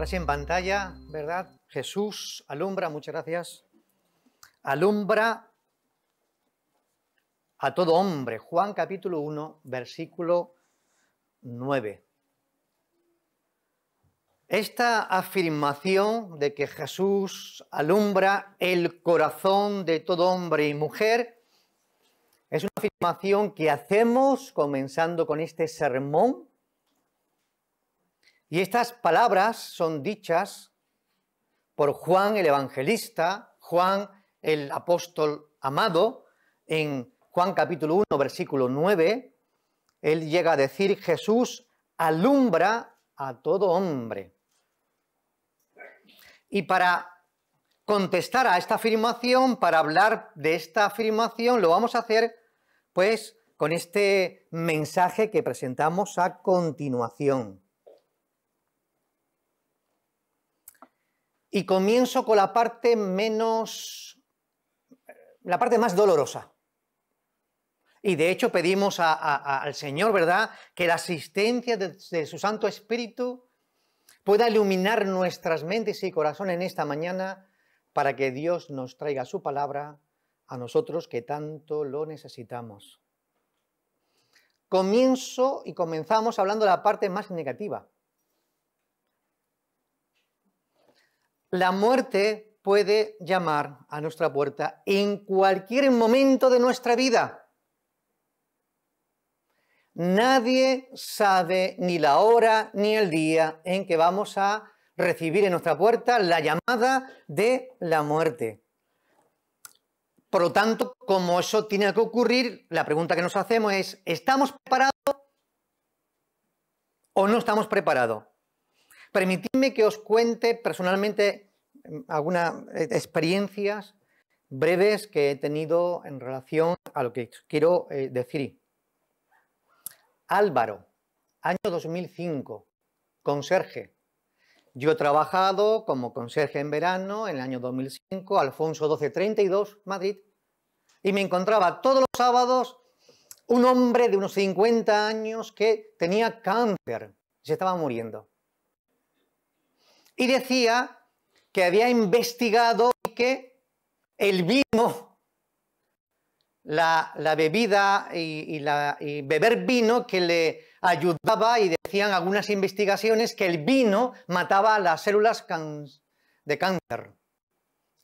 Ahora sí, en pantalla, ¿verdad? Jesús alumbra, muchas gracias. Alumbra a todo hombre. Juan capítulo 1, versículo 9. Esta afirmación de que Jesús alumbra el corazón de todo hombre y mujer es una afirmación que hacemos comenzando con este sermón y estas palabras son dichas por Juan el Evangelista, Juan el apóstol amado, en Juan capítulo 1, versículo 9, él llega a decir, Jesús alumbra a todo hombre. Y para contestar a esta afirmación, para hablar de esta afirmación, lo vamos a hacer pues con este mensaje que presentamos a continuación. Y comienzo con la parte menos, la parte más dolorosa. Y de hecho pedimos al Señor, ¿verdad?, que la asistencia de, su Santo Espíritu pueda iluminar nuestras mentes y corazón en esta mañana para que Dios nos traiga su palabra a nosotros que tanto lo necesitamos. Comienzo y comenzamos hablando de la parte más negativa, la muerte puede llamar a nuestra puerta en cualquier momento de nuestra vida. Nadie sabe ni la hora ni el día en que vamos a recibir en nuestra puerta la llamada de la muerte. Por lo tanto, como eso tiene que ocurrir, la pregunta que nos hacemos es, ¿estamos preparados o no estamos preparados? Permitidme que os cuente personalmente mm, algunas eh, experiencias breves que he tenido en relación a lo que quiero eh, decir. Álvaro, año 2005, conserje. Yo he trabajado como conserje en verano en el año 2005, Alfonso 1232, Madrid, y me encontraba todos los sábados un hombre de unos 50 años que tenía cáncer, se estaba muriendo y decía que había investigado que el vino, la, bebida y, beber vino que le ayudaba y decían algunas investigaciones que el vino mataba las células de cáncer.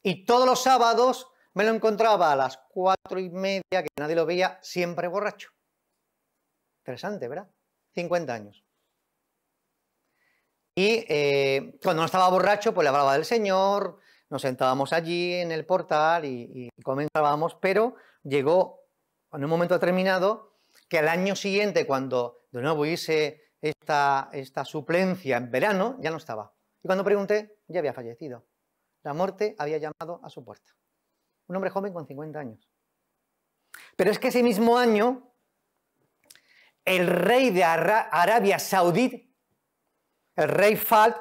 Y todos los sábados me lo encontraba a las cuatro y media, que nadie lo veía, siempre borracho. Interesante, ¿verdad? 50 años. Y eh, cuando no estaba borracho, pues le hablaba del Señor, nos sentábamos allí en el portal y, comentábamos. pero llegó en un momento determinado que al año siguiente, cuando de nuevo hice esta, esta suplencia en verano, ya no estaba. Y cuando pregunté, ya había fallecido. La muerte había llamado a su puerta. Un hombre joven con 50 años. Pero es que ese mismo año, el rey de Arabia Saudí el rey Fahd,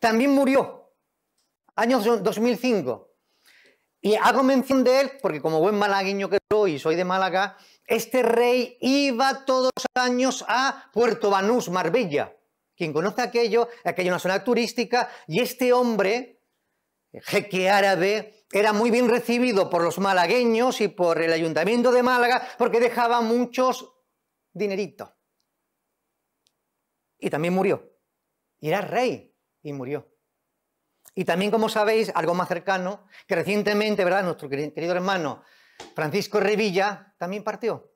también murió, año 2005. Y hago mención de él porque como buen malagueño que soy, y soy de Málaga, este rey iba todos los años a Puerto Banús, Marbella. Quien conoce aquello, aquello es una zona turística, y este hombre, jeque árabe, era muy bien recibido por los malagueños y por el ayuntamiento de Málaga porque dejaba muchos dineritos. Y también murió y era rey y murió. Y también, como sabéis, algo más cercano, que recientemente, ¿verdad? Nuestro querido hermano Francisco Revilla también partió.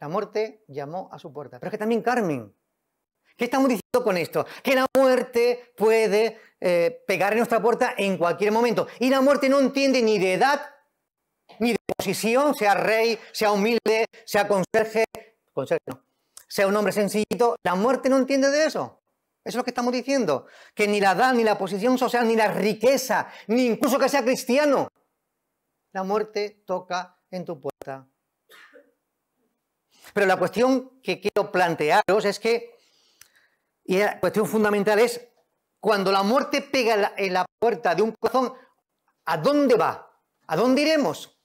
La muerte llamó a su puerta. Pero es que también Carmen. ¿Qué estamos diciendo con esto? Que la muerte puede eh, pegar en nuestra puerta en cualquier momento. Y la muerte no entiende ni de edad, ni de posición, sea rey, sea humilde, sea conserje, conserje no, sea un hombre sencillito. La muerte no entiende de eso. Eso es lo que estamos diciendo. Que ni la edad, ni la posición social, ni la riqueza, ni incluso que sea cristiano. La muerte toca en tu puerta. Pero la cuestión que quiero plantearos es que, y la cuestión fundamental es, cuando la muerte pega en la puerta de un corazón, ¿a dónde va? ¿A dónde iremos?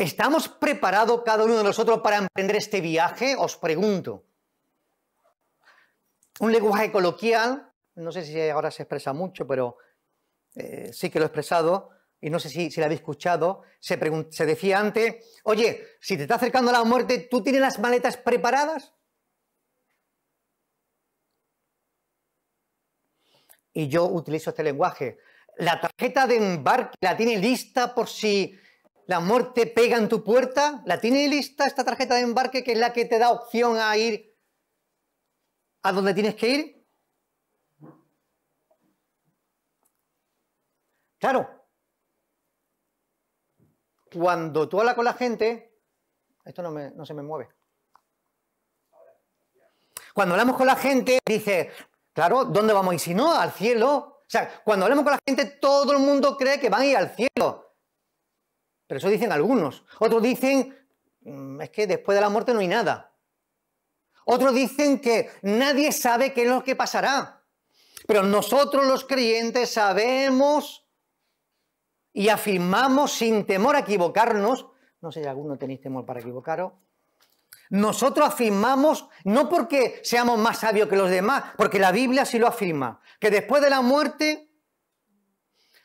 ¿Estamos preparados cada uno de nosotros para emprender este viaje? Os pregunto. Un lenguaje coloquial, no sé si ahora se expresa mucho, pero eh, sí que lo he expresado y no sé si, si lo habéis escuchado, se, decía antes, oye, si te está acercando la muerte, ¿tú tienes las maletas preparadas? Y yo utilizo este lenguaje. La tarjeta de embarque la tiene lista por si la muerte pega en tu puerta, la tiene lista esta tarjeta de embarque que es la que te da opción a ir a donde tienes que ir. Claro, cuando tú hablas con la gente, esto no, se me mueve. Cuando hablamos con la gente, dice, claro, ¿dónde vamos a ir? Si no, al cielo. O sea, cuando hablamos con la gente, todo el mundo cree que van a ir al cielo. Pero eso dicen algunos. Otros dicen, mm, es que después de la muerte no hay nada. Otros dicen que nadie sabe qué es lo que pasará. Pero nosotros los creyentes sabemos y afirmamos sin temor a equivocarnos, no sé si alguno tenéis temor para equivocaros, nosotros afirmamos no porque seamos más sabios que los demás, porque la Biblia sí lo afirma, que después de la muerte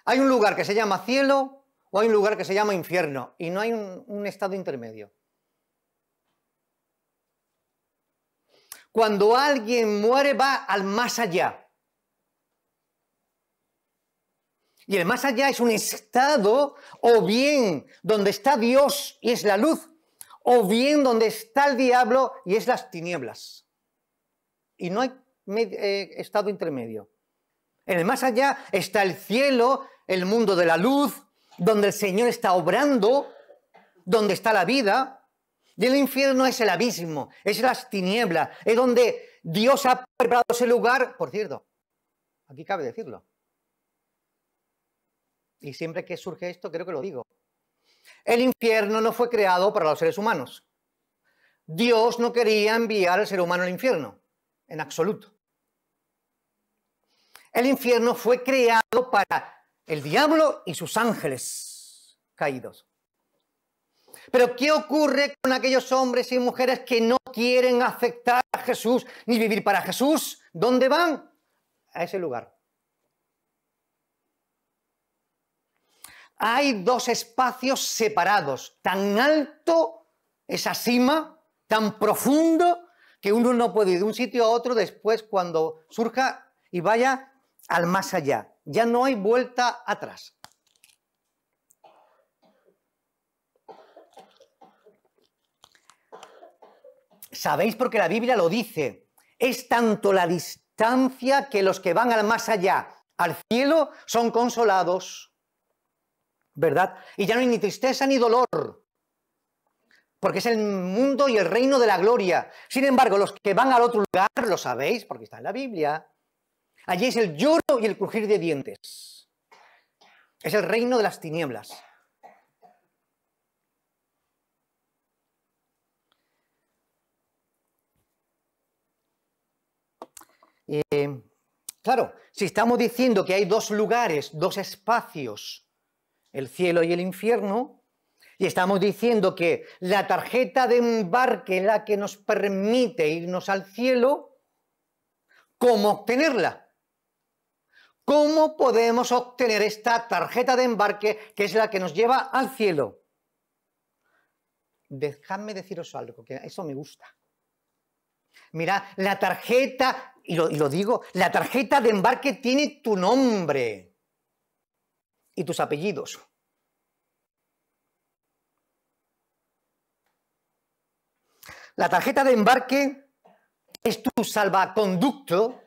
hay un lugar que se llama cielo, o hay un lugar que se llama infierno y no hay un, estado intermedio. Cuando alguien muere va al más allá. Y el más allá es un estado o bien donde está Dios y es la luz, o bien donde está el diablo y es las tinieblas. Y no hay eh, estado intermedio. En el más allá está el cielo, el mundo de la luz, donde el Señor está obrando, donde está la vida. Y el infierno es el abismo, es las tinieblas, es donde Dios ha preparado ese lugar. Por cierto, aquí cabe decirlo. Y siempre que surge esto, creo que lo digo. El infierno no fue creado para los seres humanos. Dios no quería enviar al ser humano al infierno, en absoluto. El infierno fue creado para el diablo y sus ángeles caídos. Pero ¿qué ocurre con aquellos hombres y mujeres que no quieren aceptar a Jesús ni vivir para Jesús? ¿Dónde van? A ese lugar. Hay dos espacios separados, tan alto esa cima, tan profundo, que uno no puede ir de un sitio a otro después cuando surja y vaya al más allá. Ya no hay vuelta atrás. Sabéis porque la Biblia lo dice. Es tanto la distancia que los que van al más allá, al cielo, son consolados. ¿Verdad? Y ya no hay ni tristeza ni dolor porque es el mundo y el reino de la gloria. Sin embargo, los que van al otro lugar, lo sabéis, porque está en la Biblia, Allí es el lloro y el crujir de dientes. Es el reino de las tinieblas. Eh, claro, si estamos diciendo que hay dos lugares, dos espacios, el cielo y el infierno, y estamos diciendo que la tarjeta de embarque es la que nos permite irnos al cielo, ¿cómo obtenerla? ¿Cómo podemos obtener esta tarjeta de embarque que es la que nos lleva al cielo? Dejadme deciros algo, que eso me gusta. Mirad, la tarjeta, y lo digo, la tarjeta de embarque tiene tu nombre y tus apellidos. La tarjeta de embarque es tu salvaconducto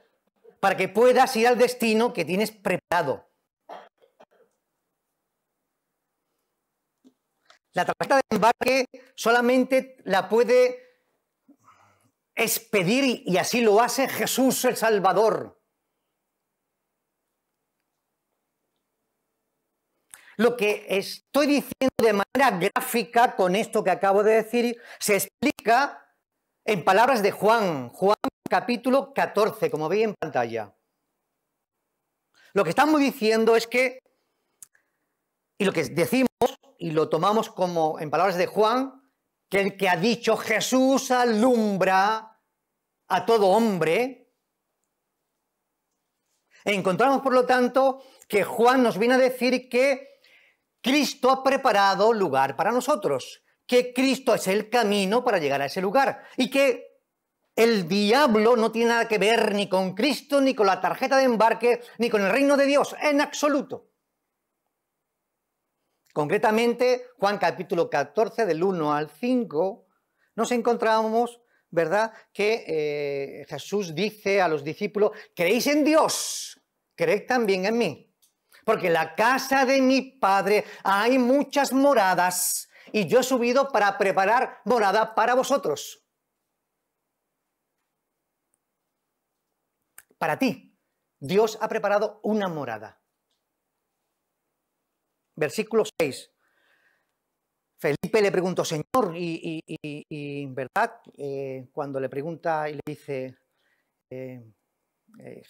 para que puedas ir al destino que tienes preparado. La tarjeta de embarque solamente la puede expedir y así lo hace Jesús el Salvador. Lo que estoy diciendo de manera gráfica con esto que acabo de decir se explica en palabras de Juan, Juan capítulo 14, como veis en pantalla. Lo que estamos diciendo es que, y lo que decimos, y lo tomamos como en palabras de Juan, que el que ha dicho Jesús alumbra a todo hombre, e encontramos por lo tanto que Juan nos viene a decir que Cristo ha preparado lugar para nosotros, que Cristo es el camino para llegar a ese lugar y que el diablo no tiene nada que ver ni con Cristo, ni con la tarjeta de embarque, ni con el reino de Dios, en absoluto. Concretamente, Juan capítulo 14, del 1 al 5, nos encontramos, ¿verdad?, que eh, Jesús dice a los discípulos, creéis en Dios, creed también en mí, porque en la casa de mi Padre hay muchas moradas y yo he subido para preparar morada para vosotros. para ti. Dios ha preparado una morada. Versículo 6. Felipe le preguntó, Señor, y, en ¿verdad? Eh, cuando le pregunta y le dice, eh, eh,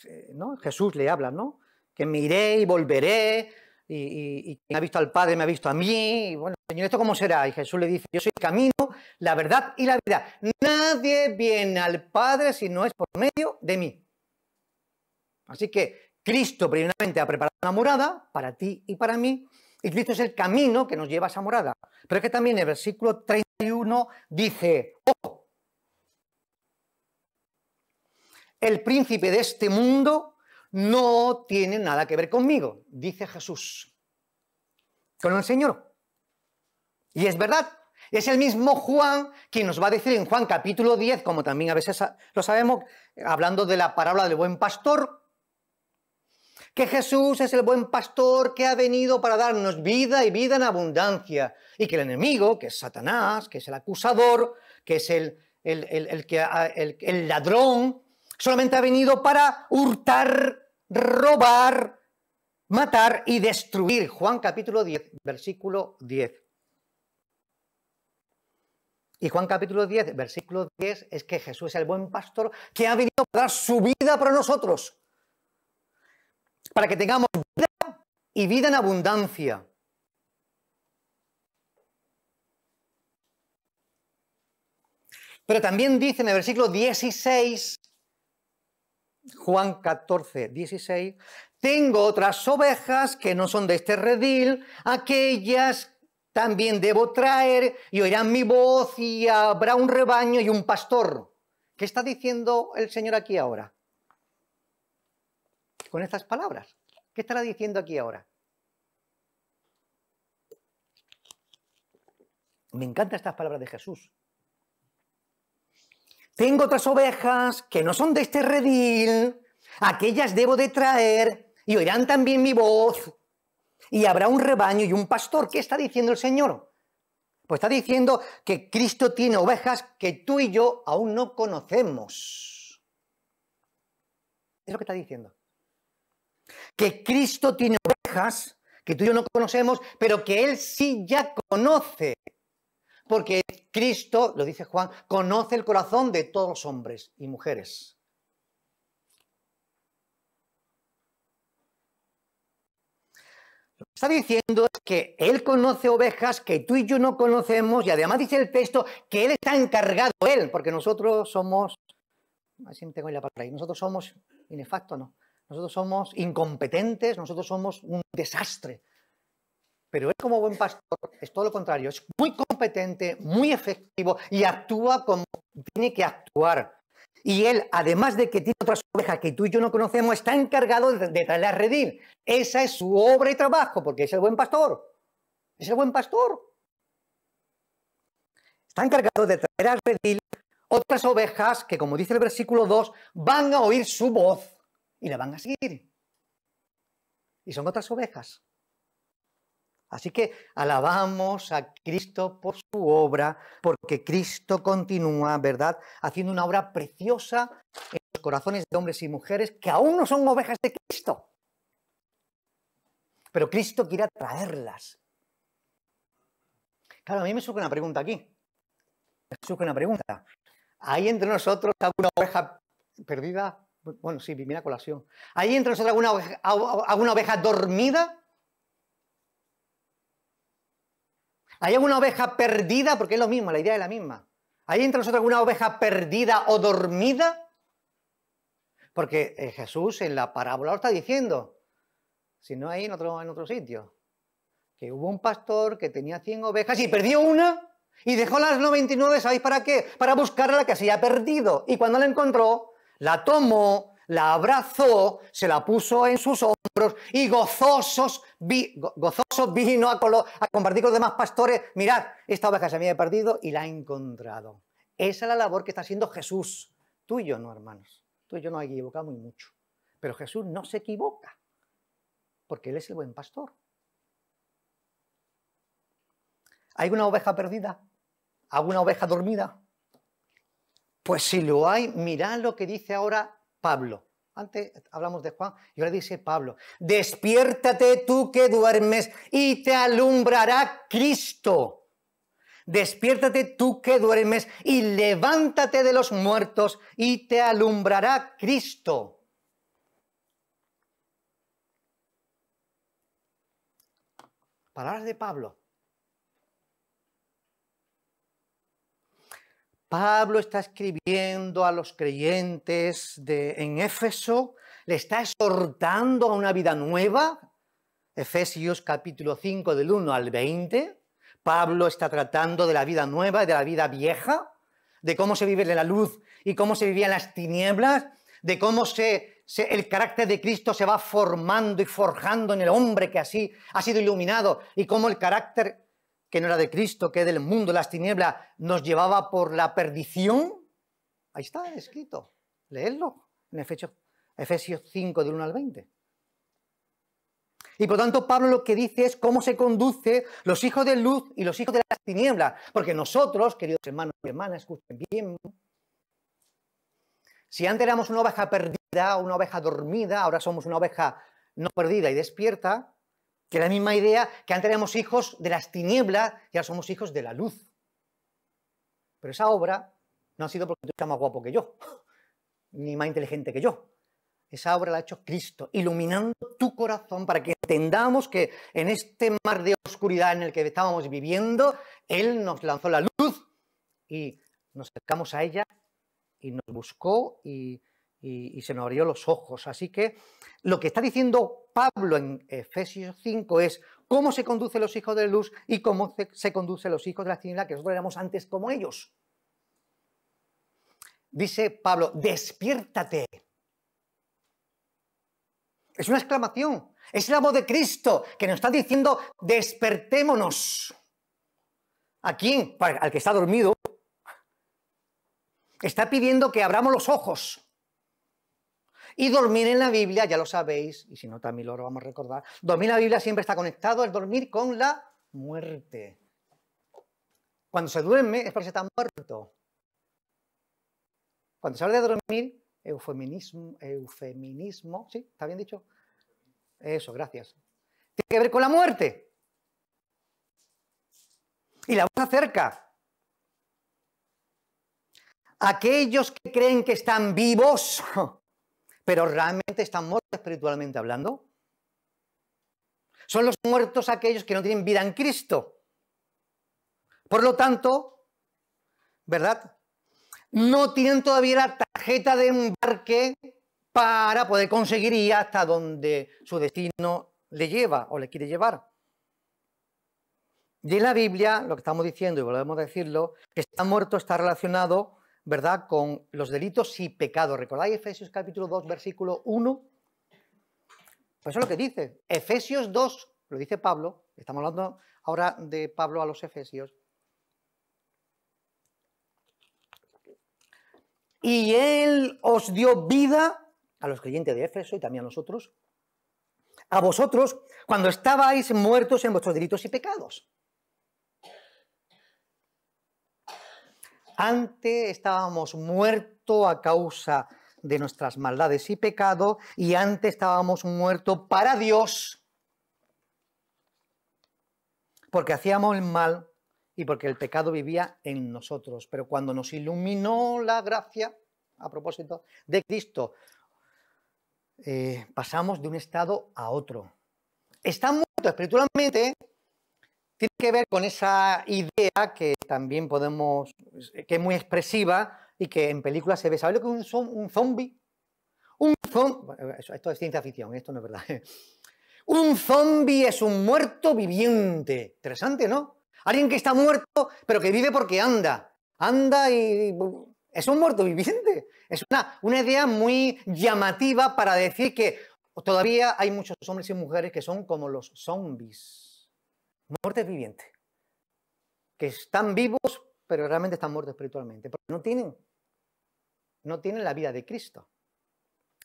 Jesús le habla, ¿no? Que me iré y volveré, y, quien ha visto al Padre me ha visto a mí, y bueno, Señor, ¿esto cómo será? Y Jesús le dice, yo soy el camino, la verdad y la vida. Nadie viene al Padre si no es por medio de mí. Así que Cristo primeramente ha preparado una morada para ti y para mí, y Cristo es el camino que nos lleva a esa morada. Pero es que también el versículo 31 dice, oh, el príncipe de este mundo no tiene nada que ver conmigo, dice Jesús, con el Señor. Y es verdad, es el mismo Juan quien nos va a decir en Juan capítulo 10, como también a veces lo sabemos, hablando de la parábola del buen pastor, que Jesús es el buen pastor que ha venido para darnos vida y vida en abundancia, y que el enemigo, que es Satanás, que es el acusador, que es el, el, que, el ladrón, solamente ha venido para hurtar, robar, matar y destruir. Juan capítulo 10, versículo 10. Y Juan capítulo 10, versículo 10, es que Jesús es el buen pastor que ha venido para dar su vida para nosotros para que tengamos vida y vida en abundancia. Pero también dice en el versículo 16, Juan 14, 16, tengo otras ovejas que no son de este redil, aquellas también debo traer y oirán mi voz y habrá un rebaño y un pastor. ¿Qué está diciendo el Señor aquí ahora? Pues con estas palabras. ¿Qué estará diciendo aquí ahora? Me encantan estas palabras de Jesús. Tengo otras ovejas que no son de este redil, aquellas debo de traer y oirán también mi voz y habrá un rebaño y un pastor. ¿Qué está diciendo el Señor? Pues está diciendo que Cristo tiene ovejas que tú y yo aún no conocemos. Es lo que está diciendo que Cristo tiene ovejas que tú y yo no conocemos, pero que Él sí ya conoce. Porque Cristo, lo dice Juan, conoce el corazón de todos los hombres y mujeres. Lo que está diciendo es que Él conoce ovejas que tú y yo no conocemos y además dice el texto que Él está encargado, Él, porque nosotros somos, así me tengo la palabra ahí, nosotros somos Inefacto, ¿no? nosotros somos incompetentes, nosotros somos un desastre. Pero él como buen pastor es todo lo contrario, es muy competente, muy efectivo y actúa como tiene que actuar. Y él, además de que tiene otras ovejas que tú y yo no conocemos, está encargado de, traer a redil. Esa es su obra y trabajo, porque es el buen pastor. Es el buen pastor. Está encargado de traer a redil otras ovejas que, como dice el versículo 2, van a oír su voz y la van a seguir. Y son otras ovejas. Así que alabamos a Cristo por su obra, porque Cristo continúa, ¿verdad?, haciendo una obra preciosa en los corazones de hombres y mujeres que aún no son ovejas de Cristo. Pero Cristo quiere atraerlas. Claro, a mí me surge una pregunta aquí. Me surge una pregunta. ¿Hay entre nosotros alguna oveja perdida? Bueno, sí, mira a colación. ¿Ahí entre nosotros alguna oveja, alguna oveja dormida? ¿Hay alguna oveja perdida? Porque es lo mismo, la idea es la misma. ¿Hay entre nosotros alguna oveja perdida o dormida? Porque eh, Jesús en la parábola lo está diciendo. Si no hay en otro, en otro sitio. Que hubo un pastor que tenía 100 ovejas y perdió una y dejó las 99, ¿sabéis para qué? Para buscar a la que se había perdido. Y cuando la encontró, la tomó, la abrazó, se la puso en sus hombros y gozosos, vino a, compartir con los demás pastores. Mirad, esta oveja se me había perdido y la ha encontrado. Esa es la labor que está haciendo Jesús. Tú y yo no, hermanos. Tú y yo nos equivocamos muy mucho. Pero Jesús no se equivoca, porque Él es el buen pastor. ¿Hay una oveja perdida? ¿Alguna oveja dormida? Pues si lo hay, mirad lo que dice ahora Pablo. Antes hablamos de Juan y ahora dice Pablo, despiértate tú que duermes y te alumbrará Cristo. Despiértate tú que duermes y levántate de los muertos y te alumbrará Cristo. Palabras de Pablo. Pablo está escribiendo a los creyentes de, en Éfeso, le está exhortando a una vida nueva. Efesios capítulo 5 del 1 al 20. Pablo está tratando de la vida nueva y de la vida vieja, de cómo se vive en la luz y cómo se vivía en las tinieblas, de cómo el carácter de Cristo se va formando y forjando en el hombre que así ha sido iluminado y cómo el carácter que no era de Cristo, que del mundo, las tinieblas, nos llevaba por la perdición. Ahí está escrito, leedlo en Efesios, 5 del 1 al 20. Y por tanto Pablo lo que dice es cómo se conduce los hijos de luz y los hijos de las tinieblas, porque nosotros, queridos hermanos y hermanas, escuchen bien, si antes éramos una oveja perdida, una oveja dormida, ahora somos una oveja no perdida y despierta, que la misma idea que antes éramos hijos de las tinieblas y ahora somos hijos de la luz. Pero esa obra no ha sido porque tú seas más guapo que yo, ni más inteligente que yo. Esa obra la ha hecho Cristo, iluminando tu corazón para que entendamos que en este mar de oscuridad en el que estábamos viviendo, Él nos lanzó la luz y nos acercamos a ella y nos buscó y y, se nos abrió los ojos. Así que lo que está diciendo Pablo en Efesios 5 es cómo se conducen los hijos de la luz y cómo se, conducen los hijos de la tiniebla que nosotros éramos antes como ellos. Dice Pablo, despiértate. Es una exclamación, es la voz de Cristo que nos está diciendo, despertémonos. ¿A quién? Al que está dormido. Está pidiendo que abramos los ojos. Y dormir en la Biblia, ya lo sabéis, y si no también lo vamos a recordar, dormir en la Biblia siempre está conectado al dormir con la muerte. Cuando se duerme es porque se está muerto. Cuando se habla de dormir, eufeminismo, eufeminismo, ¿sí? ¿Está bien dicho? Eso, gracias. Tiene que ver con la muerte. Y la voz acerca. Aquellos que creen que están vivos pero realmente están muertos espiritualmente hablando. Son los muertos aquellos que no tienen vida en Cristo. Por lo tanto, ¿verdad? No tienen todavía la tarjeta de embarque para poder conseguir ir hasta donde su destino le lleva o le quiere llevar. Y en la Biblia, lo que estamos diciendo, y volvemos a decirlo, que está muerto está relacionado ¿verdad?, con los delitos y pecados. ¿Recordáis Efesios capítulo 2, versículo 1? Pues eso es lo que dice. Efesios 2, lo dice Pablo, estamos hablando ahora de Pablo a los Efesios. Y Él os dio vida a los creyentes de Éfeso y también a nosotros, a vosotros, cuando estabais muertos en vuestros delitos y pecados Antes estábamos muertos a causa de nuestras maldades y pecado, y antes estábamos muertos para Dios, porque hacíamos el mal y porque el pecado vivía en nosotros. Pero cuando nos iluminó la gracia, a propósito, de Cristo, eh, pasamos de un estado a otro. Está muerto espiritualmente, tiene que ver con esa idea que también podemos, pues, eh, que es muy expresiva y que en películas se ve. ¿Sabes lo que es un, zombie? Un zombie, eh, esto es ciencia ficción, esto no es verdad. Un zombie es un muerto viviente. Interesante, ¿no? Alguien que está muerto, pero que vive porque anda. Anda y es un muerto viviente. Es una, una idea muy llamativa para decir que todavía hay muchos hombres y mujeres que son como los zombies. Muertes vivientes que están vivos, pero realmente están muertos espiritualmente, porque no tienen, no tienen la vida de Cristo.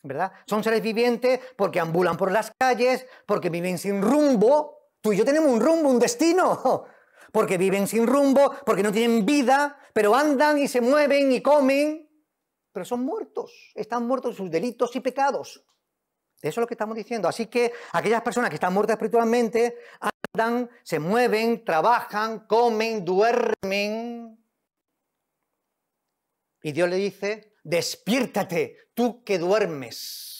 ¿Verdad? Son seres vivientes porque ambulan por las calles, porque viven sin rumbo. Tú y yo tenemos un rumbo, un destino porque viven sin rumbo, porque no tienen vida, pero andan y se mueven y comen, pero son muertos, están muertos en sus delitos y pecados. Eso es lo que estamos diciendo. Así que aquellas personas que están muertas espiritualmente se mueven, trabajan, comen, duermen. Y Dios le dice, despiértate, tú que duermes.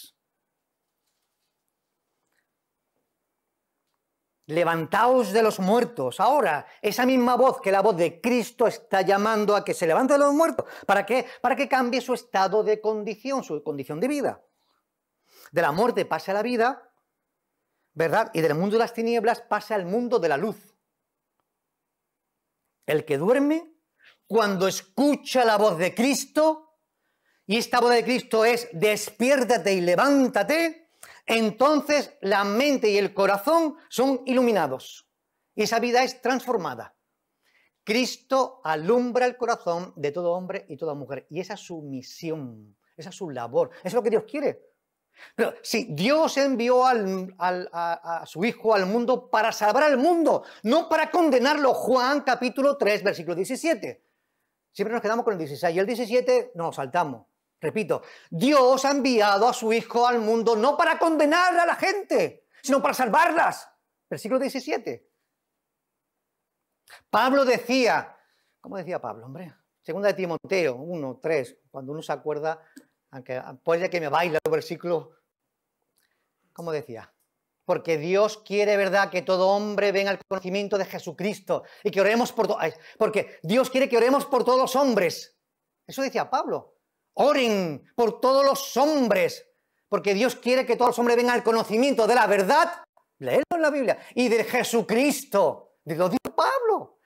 Levantaos de los muertos. Ahora, esa misma voz que la voz de Cristo está llamando a que se levante de los muertos. ¿Para qué? Para que cambie su estado de condición, su condición de vida. De la muerte pase a la vida ¿verdad? Y del mundo de las tinieblas pasa al mundo de la luz. El que duerme, cuando escucha la voz de Cristo, y esta voz de Cristo es despiértate y levántate, entonces la mente y el corazón son iluminados y esa vida es transformada. Cristo alumbra el corazón de todo hombre y toda mujer y esa es su misión, esa es su labor, eso es lo que Dios quiere. Pero si Dios envió a, a, su Hijo al mundo para salvar al mundo, no para condenarlo. Juan capítulo 3, versículo 17. Siempre nos quedamos con el 16 y el 17 nos saltamos. Repito, Dios ha enviado a su Hijo al mundo no para condenar a la gente, sino para salvarlas. Versículo 17. Pablo decía, ¿cómo decía Pablo, hombre? Segunda de Timoteo 1, 3, cuando uno se acuerda aunque puede que me baile el versículo, como decía, porque Dios quiere, ¿verdad?, que todo hombre venga al conocimiento de Jesucristo y que oremos por todos, porque Dios quiere que oremos por todos los hombres. Eso decía Pablo, oren por todos los hombres, porque Dios quiere que todos los hombres vengan al conocimiento de la verdad, leerlo en la Biblia, y de Jesucristo, de lo dijo Pablo.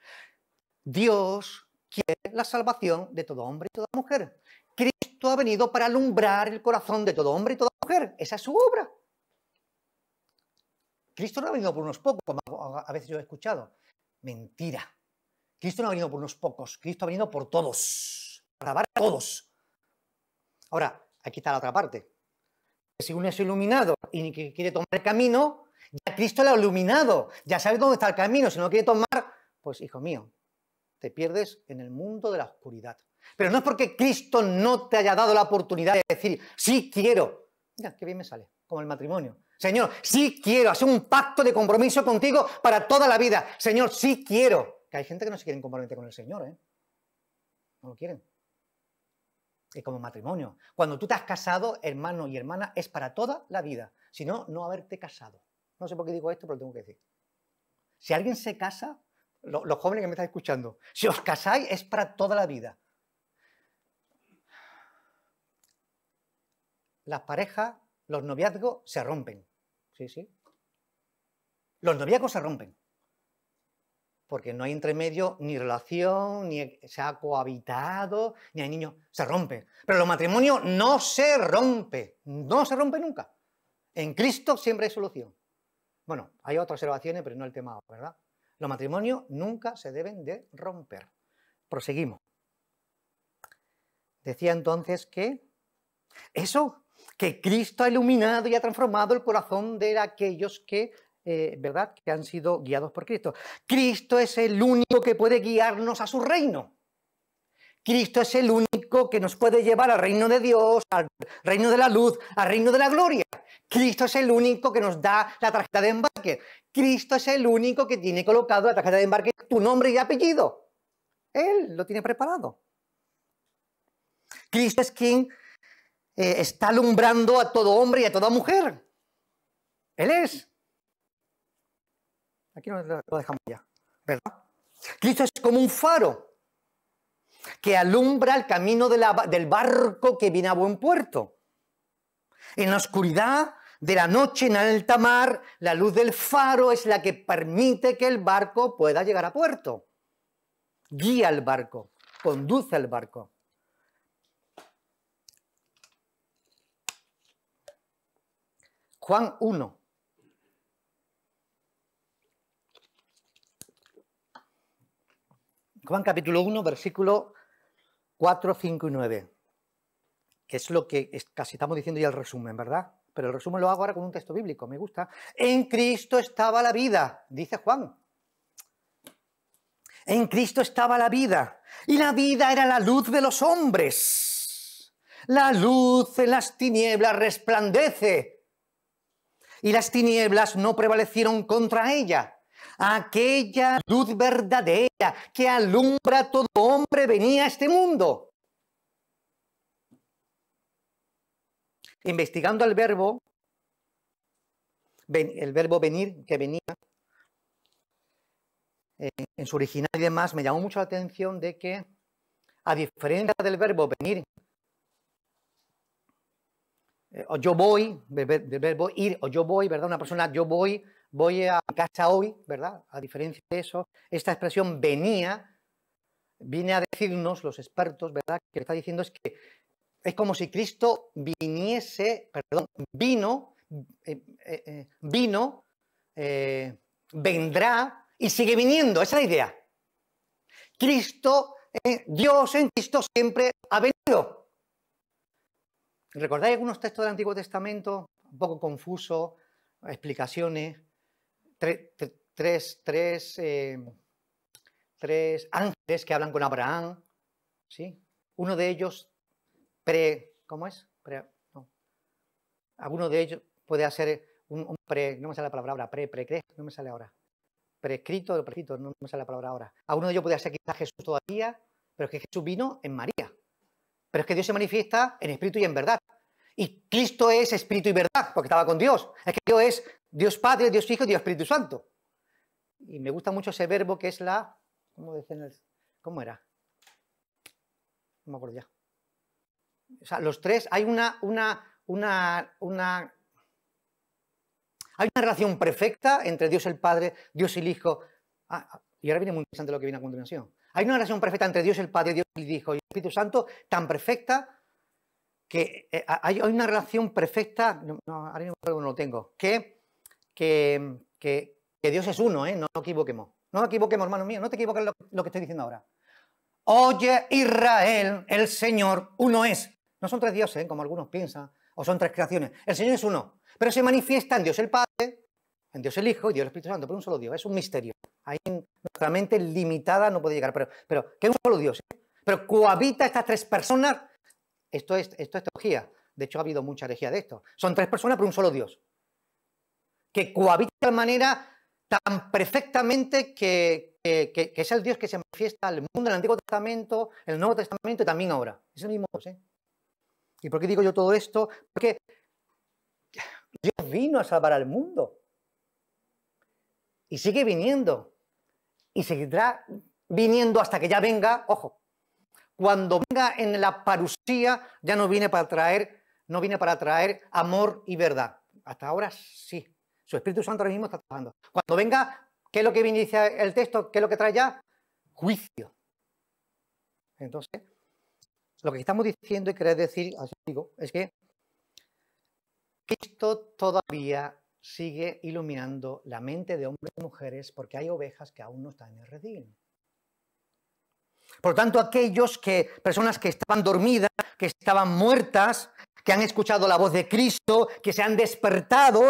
Dios quiere la salvación de todo hombre y toda mujer. Cristo Cristo ha venido para alumbrar el corazón de todo hombre y toda mujer. Esa es su obra. Cristo no ha venido por unos pocos, como a veces yo he escuchado. Mentira. Cristo no ha venido por unos pocos, Cristo ha venido por todos, para a todos. Ahora, aquí está la otra parte. Si uno es iluminado y quiere tomar el camino, ya Cristo lo ha iluminado, ya sabe dónde está el camino. Si no quiere tomar, pues hijo mío, te pierdes en el mundo de la oscuridad. Pero no es porque Cristo no te haya dado la oportunidad de decir, sí quiero. Mira, qué bien me sale, como el matrimonio. Señor, sí quiero hacer un pacto de compromiso contigo para toda la vida. Señor, sí quiero. Que hay gente que no se quiere comprometer con el Señor, ¿eh? No lo quieren. Es como matrimonio. Cuando tú te has casado, hermano y hermana, es para toda la vida. Si no, no haberte casado. No sé por qué digo esto, pero lo tengo que decir. Si alguien se casa, los jóvenes que me están escuchando, si os casáis es para toda la vida. las parejas, los noviazgos se rompen. Sí, sí. Los noviazgos se rompen. Porque no hay entre medio ni relación, ni se ha cohabitado, ni hay niños. Se rompe. Pero los matrimonios no se rompe. No se rompe nunca. En Cristo siempre hay solución. Bueno, hay otras observaciones, pero no el tema ¿verdad? Los matrimonios nunca se deben de romper. Proseguimos. Decía entonces que eso que Cristo ha iluminado y ha transformado el corazón de aquellos que eh, ¿verdad? Que han sido guiados por Cristo. Cristo es el único que puede guiarnos a su reino. Cristo es el único que nos puede llevar al reino de Dios, al reino de la luz, al reino de la gloria. Cristo es el único que nos da la tarjeta de embarque. Cristo es el único que tiene colocado la tarjeta de embarque tu nombre y apellido. Él lo tiene preparado. Cristo es quien eh, está alumbrando a todo hombre y a toda mujer. Él es. Aquí lo dejamos ya, ¿verdad? Cristo es como un faro que alumbra el camino del barco que viene a buen puerto. En la oscuridad de la noche, en alta mar, la luz del faro es la que permite que el barco pueda llegar a puerto. Guía al barco, conduce al barco. Juan 1. Juan capítulo 1, versículo 4, 5 y 9, que es lo que casi estamos diciendo ya el resumen, ¿verdad? Pero el resumen lo hago ahora con un texto bíblico, me gusta. En Cristo estaba la vida, dice Juan. En Cristo estaba la vida, y la vida era la luz de los hombres. La luz en las tinieblas resplandece, y las tinieblas no prevalecieron contra ella. Aquella luz verdadera que alumbra todo hombre venía a este mundo. Investigando el verbo, el verbo venir, que venía, eh, en su original y demás, me llamó mucho la atención de que, a diferencia del verbo venir, eh, o yo voy, del verbo ir, o yo voy, ¿verdad? Una persona, yo voy, voy a casa hoy, ¿verdad? A diferencia de eso, esta expresión venía, viene a decirnos los expertos, ¿verdad? Que está diciendo es que es como si Cristo viniese, perdón, vino, eh, eh, vino, vendrá y sigue viniendo, esa es la idea. Cristo, Dios en Cristo siempre ha venido. ¿Recordáis algunos textos del Antiguo Testamento? Un poco confuso, explicaciones. Em, tres, ángeles que hablan con Abraham. ¿sí? Uno de ellos, pre, ¿cómo es? Alguno de ellos puede hacer un, pre, no me sale la palabra ahora, pre, pre, no me sale ahora. Prescrito, prescrito, no me sale la palabra ahora. A de ellos puede ser quizás Jesús todavía, pero es que Jesús vino en María. Pero es que Dios se manifiesta en espíritu y en verdad. Y Cristo es espíritu y verdad, porque estaba con Dios. Es que Dios es Dios Padre, Dios Hijo, Dios Espíritu Santo. Y me gusta mucho ese verbo que es la. ¿Cómo, ¿cómo era? No me acuerdo ya. O sea, los tres, hay una, una, una, una hay una relación perfecta entre Dios el Padre, Dios el Hijo. Ah, ah, y ahora viene muy interesante lo que viene a continuación. Hay una relación perfecta entre Dios, el Padre, Dios, el Hijo y el Espíritu Santo, tan perfecta que eh, hay, una relación perfecta, no, ahora mismo no lo tengo, que, que, Dios es uno, ¿eh? no nos equivoquemos. No nos equivoquemos, hermano mío, no te equivoques lo, lo que estoy diciendo ahora. Oye, Israel, el Señor uno es. No son tres dioses, ¿eh? como algunos piensan, o son tres creaciones. El Señor es uno, pero se manifiesta en Dios el Padre, en Dios el Hijo y Dios el Espíritu Santo, por un solo Dios. Es un misterio ahí nuestra mente limitada no puede llegar, pero, pero que es un solo Dios, ¿eh? pero cohabita estas tres personas, esto es, esto es teología, de hecho ha habido mucha herejía de esto, son tres personas pero un solo Dios, que cohabita de manera tan perfectamente que, que, es el Dios que se manifiesta al mundo, en el Antiguo Testamento, en el Nuevo Testamento y también ahora, es el mismo Dios, ¿eh? ¿Y por qué digo yo todo esto? Porque Dios vino a salvar al mundo. Y sigue viniendo y seguirá viniendo hasta que ya venga, ojo, cuando venga en la parusía ya no viene para traer, no viene para traer amor y verdad. Hasta ahora sí. Su Espíritu Santo ahora mismo está trabajando. Cuando venga, ¿qué es lo que dice el texto? ¿Qué es lo que trae ya? Juicio. Entonces, lo que estamos diciendo y querer decir, así digo, es que esto todavía sigue iluminando la mente de hombres y mujeres porque hay ovejas que aún no están en el redil. Por tanto, aquellos que, personas que estaban dormidas, que estaban muertas, que han escuchado la voz de Cristo, que se han despertado,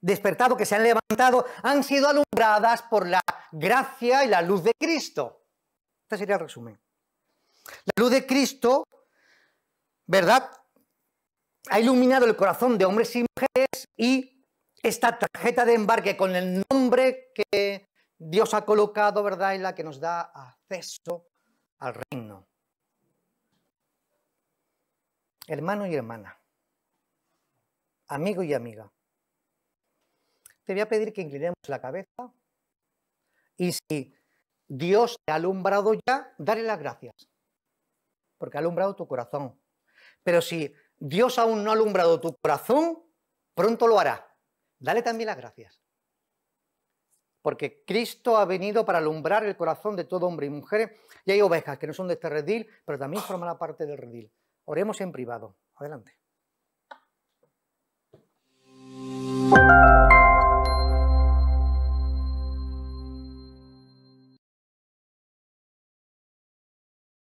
despertado, que se han levantado, han sido alumbradas por la gracia y la luz de Cristo. Este sería el resumen. La luz de Cristo, ¿verdad? Ha iluminado el corazón de hombres y mujeres y esta tarjeta de embarque con el nombre que Dios ha colocado, ¿verdad? Y la que nos da acceso al reino. Hermano y hermana, amigo y amiga, te voy a pedir que inclinemos la cabeza y si Dios te ha alumbrado ya, dale las gracias, porque ha alumbrado tu corazón. Pero si Dios aún no ha alumbrado tu corazón, pronto lo hará. Dale también las gracias. Porque Cristo ha venido para alumbrar el corazón de todo hombre y mujer. Y hay ovejas que no son de este redil, pero también forman parte del redil. Oremos en privado. Adelante.